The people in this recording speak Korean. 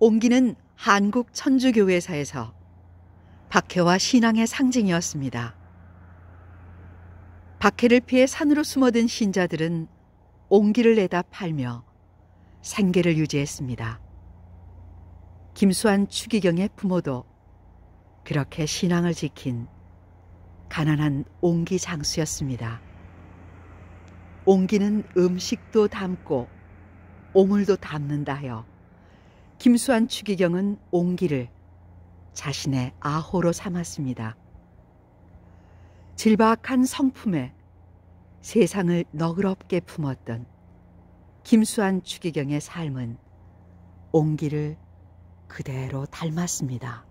옹기는 한국 천주교회사에서 박해와 신앙의 상징이었습니다. 박해를 피해 산으로 숨어든 신자들은 옹기를 내다 팔며 생계를 유지했습니다. 김수환 추기경의 부모도 그렇게 신앙을 지킨 가난한 옹기 장수였습니다. 옹기는 음식도 담고 오물도 담는다 하여 김수환 추기경은 옹기를 자신의 아호로 삼았습니다. 질박한 성품에 세상을 너그럽게 품었던 김수환 추기경의 삶은 옹기를 그대로 닮았습니다.